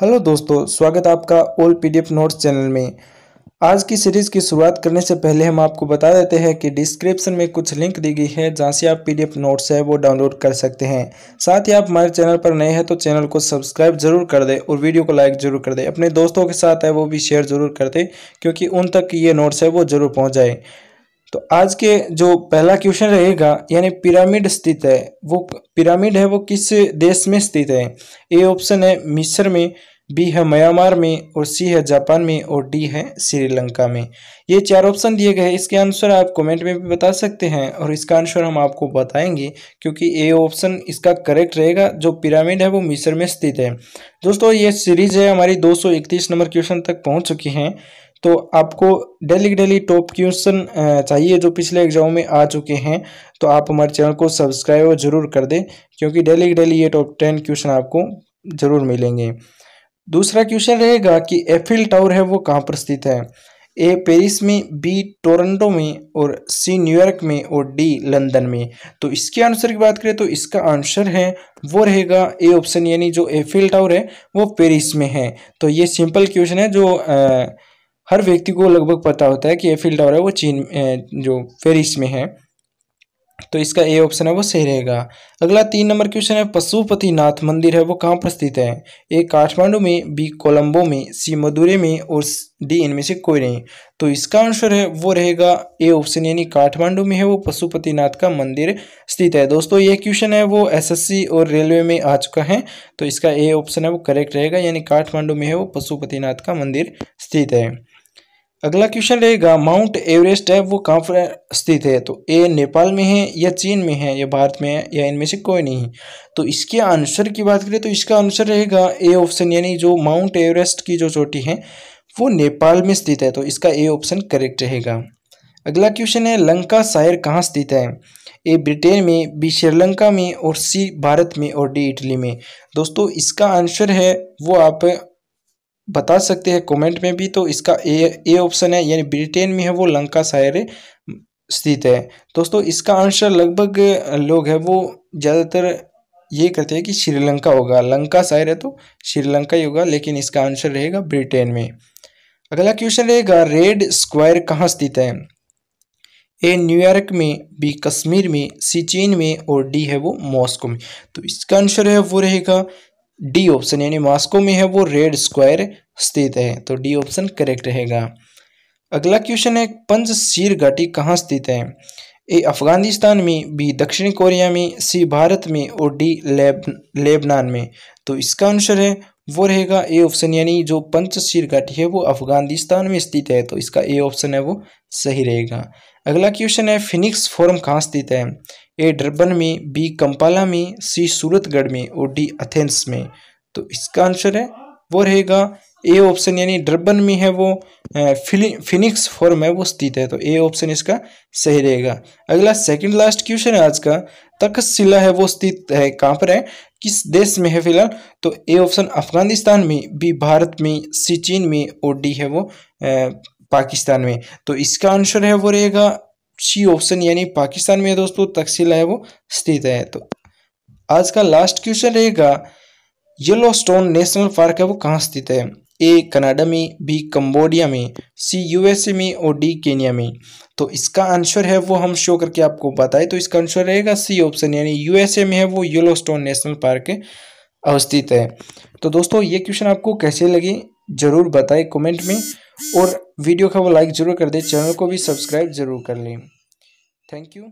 hello दोस्तों स्वागत आपका ओल पीडीएफ नोट्स चैनल में आज की सीरीज़ की शुरुआत करने से पहले हम आपको बता देते हैं कि डिस्क्रिप्शन में कुछ लिंक दी गई है जहाँ से आप पीडीएफ नोट्स है वो डाउनलोड कर सकते हैं साथ ही आप हमारे चैनल पर नए हैं तो चैनल को सब्सक्राइब जरूर कर दें और वीडियो को लाइक जरूर कर दें अपने दोस्तों के साथ है वो भी शेयर जरूर कर दें क्योंकि उन तक ये नोट्स है वो जरूर पहुँच जाएँ तो आज के जो पहला क्वेश्चन रहेगा यानी पिरामिड स्थित है वो पिरामिड है वो किस देश में स्थित है ए ऑप्शन है मिस्र में बी है म्यांमार में और सी है जापान में और डी है श्रीलंका में ये चार ऑप्शन दिए गए इसके आंसर आप कमेंट में भी बता सकते हैं और इसका आंसर हम आपको बताएंगे क्योंकि ए ऑप्शन इसका करेक्ट रहेगा जो पिरामिड है वो मिस्र में स्थित है दोस्तों ये सीरीज है हमारी 231 नंबर क्वेश्चन तक पहुंच चुकी हैं तो आपको डेली डेली टॉप क्वेश्चन चाहिए जो पिछले एग्जाम में आ चुके हैं तो आप हमारे चैनल को सब्सक्राइब जरूर कर दें क्योंकि डेली डेली ये टॉप टेन क्वेश्चन आपको जरूर मिलेंगे दूसरा क्वेश्चन रहेगा कि एफिल टावर है वो कहाँ पर स्थित है ए पेरिस में बी टोरंटो में और सी न्यूयॉर्क में और डी लंदन में तो इसके आंसर की बात करें तो इसका आंसर है वो रहेगा ए ऑप्शन यानी जो एफिल टावर है वो पेरिस में है तो ये सिंपल क्वेश्चन है जो आ, हर व्यक्ति को लगभग पता होता है कि ये टावर है वो चीन जो पेरिस में है तो इसका ए ऑप्शन है वो सही रहेगा अगला तीन नंबर क्वेश्चन है पशुपतिनाथ मंदिर है वो कहाँ पर स्थित है ए काठमांडू में बी कोलंबो में सी मदुरे में और डी इनमें से कोई नहीं तो इसका आंसर है वो रहेगा ए ऑप्शन यानी काठमांडू में है वो पशुपतिनाथ का मंदिर स्थित है दोस्तों ये क्वेश्चन है वो एस और रेलवे में आ चुका है तो इसका ए ऑप्शन है वो करेक्ट रहेगा यानी काठमांडू में है वो नाथ का मंदिर स्थित है अगला क्वेश्चन रहेगा माउंट एवरेस्ट है वो कहाँ पर स्थित है तो ए नेपाल में है या चीन में है या भारत में है या इनमें से कोई नहीं है तो इसके आंसर की बात करें तो इसका आंसर रहेगा ए ऑप्शन यानी जो माउंट एवरेस्ट की जो चोटी है वो नेपाल में स्थित है तो इसका ए ऑप्शन करेक्ट रहेगा अगला क्वेश्चन है लंका शायर कहाँ स्थित है ए ब्रिटेन में बी श्रीलंका में और सी भारत में और डी इटली में दोस्तों इसका आंसर है वो आप बता सकते हैं कमेंट में भी तो इसका ए ए ऑप्शन है यानी ब्रिटेन में है वो लंका शायर स्थित है दोस्तों इसका आंसर लगभग लोग है वो ज़्यादातर ये कहते हैं कि श्रीलंका होगा लंका शायर है तो श्रीलंका ही होगा लेकिन इसका आंसर रहेगा ब्रिटेन में अगला क्वेश्चन रहेगा रेड स्क्वायर कहाँ स्थित है ए न्यूयॉर्क में बी कश्मीर में सी चीन में और डी है वो मॉस्को में तो इसका आंसर है वो रहेगा डी ऑप्शन यानी मॉस्को में है वो रेड स्क्वायर स्थित है तो डी ऑप्शन करेक्ट रहेगा अगला क्वेश्चन है पंज सीर घाटी कहाँ स्थित है ए अफगानिस्तान में बी दक्षिण कोरिया में सी भारत में और डी लेब लेबनान में तो इसका आंसर है वो रहेगा ए ऑप्शन यानी जो पंचशीर घाटी है वो अफगानिस्तान में स्थित है तो इसका ए ऑप्शन है वो सही रहेगा अगला क्वेश्चन है फिनिक्स फोरम कहाँ स्थित है ए डरबन में बी कंपाला में सी सूरतगढ़ में और डी अथेंस में तो इसका आंसर है वो रहेगा ए ऑप्शन यानी डरबन में है वो फिनिक्स फॉर्म है वो स्थित है तो ए ऑप्शन इसका सही रहेगा अगला सेकंड लास्ट क्वेश्चन है आज का तखशिला है वो स्थित है कहाँ पर है किस देश में है फिलहाल तो ए ऑप्शन अफगानिस्तान में बी भारत में सी चीन में और डी है वो पाकिस्तान में तो इसका आंसर है वो रहेगा सी ऑप्शन यानी पाकिस्तान में दोस्तों तकसीला है वो स्थित है तो आज का लास्ट क्वेश्चन रहेगा येलो स्टोन नेशनल पार्क है वो कहाँ स्थित है ए कनाडा में बी कंबोडिया में सी यूएसए में और डी केनिया में तो इसका आंसर है वो हम शो करके आपको बताए तो इसका आंसर रहेगा सी ऑप्शन यानी यूएसए में है वो येलोस्टोन नेशनल पार्क अवस्थित है तो दोस्तों ये क्वेश्चन आपको कैसे लगे ज़रूर बताएं कमेंट में और वीडियो का वो लाइक ज़रूर कर दें चैनल को भी सब्सक्राइब ज़रूर कर लें थैंक यू